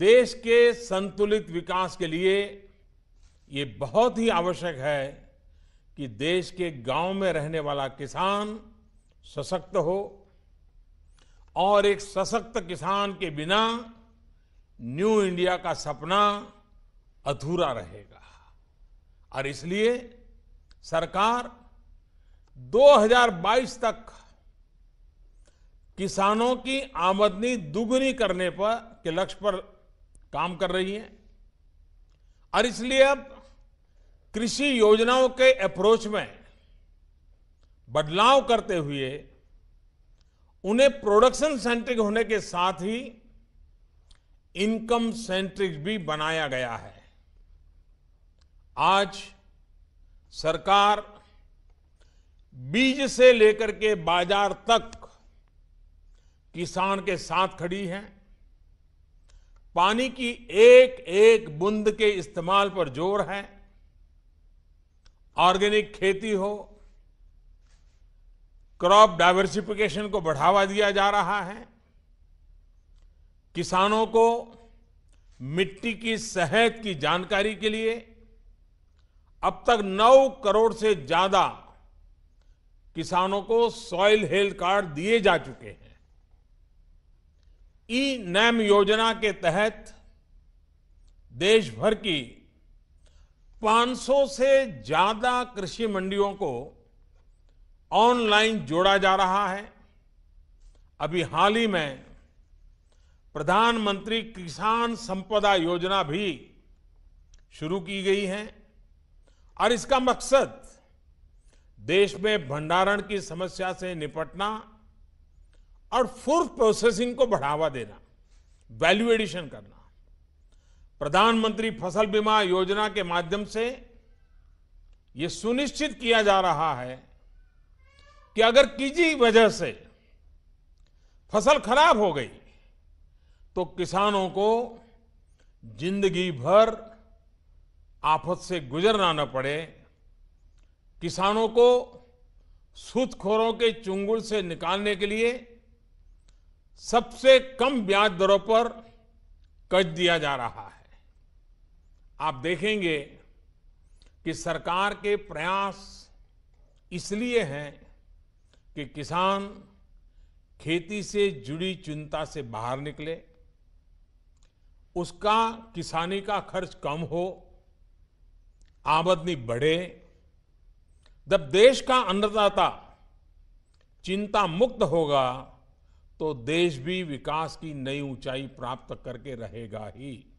देश के संतुलित विकास के लिए ये बहुत ही आवश्यक है कि देश के गांव में रहने वाला किसान सशक्त हो और एक सशक्त किसान के बिना न्यू इंडिया का सपना अधूरा रहेगा और इसलिए सरकार 2022 तक किसानों की आमदनी दुगुनी करने पर के लक्ष्य पर काम कर रही है और इसलिए अब कृषि योजनाओं के अप्रोच में बदलाव करते हुए उन्हें प्रोडक्शन सेंट्रिक होने के साथ ही इनकम सेंट्रिक भी बनाया गया है आज सरकार बीज से लेकर के बाजार तक किसान के साथ खड़ी है पानी की एक एक बूंद के इस्तेमाल पर जोर है ऑर्गेनिक खेती हो क्रॉप डाइवर्सिफिकेशन को बढ़ावा दिया जा रहा है किसानों को मिट्टी की सेहत की जानकारी के लिए अब तक 9 करोड़ से ज्यादा किसानों को सॉइल हेल्थ कार्ड दिए जा चुके हैं ई नैम योजना के तहत देश भर की 500 से ज्यादा कृषि मंडियों को ऑनलाइन जोड़ा जा रहा है अभी हाल ही में प्रधानमंत्री किसान संपदा योजना भी शुरू की गई है और इसका मकसद देश में भंडारण की समस्या से निपटना और फूड प्रोसेसिंग को बढ़ावा देना वैल्यू एडिशन करना प्रधानमंत्री फसल बीमा योजना के माध्यम से ये सुनिश्चित किया जा रहा है कि अगर किसी वजह से फसल खराब हो गई तो किसानों को जिंदगी भर आफत से गुजरना न पड़े किसानों को सूदखोरों के चुंगुल से निकालने के लिए सबसे कम ब्याज दरों पर कर्ज दिया जा रहा है आप देखेंगे कि सरकार के प्रयास इसलिए हैं कि किसान खेती से जुड़ी चिंता से बाहर निकले उसका किसानी का खर्च कम हो आमदनी बढ़े जब देश का अन्नदाता चिंता मुक्त होगा तो देश भी विकास की नई ऊंचाई प्राप्त करके रहेगा ही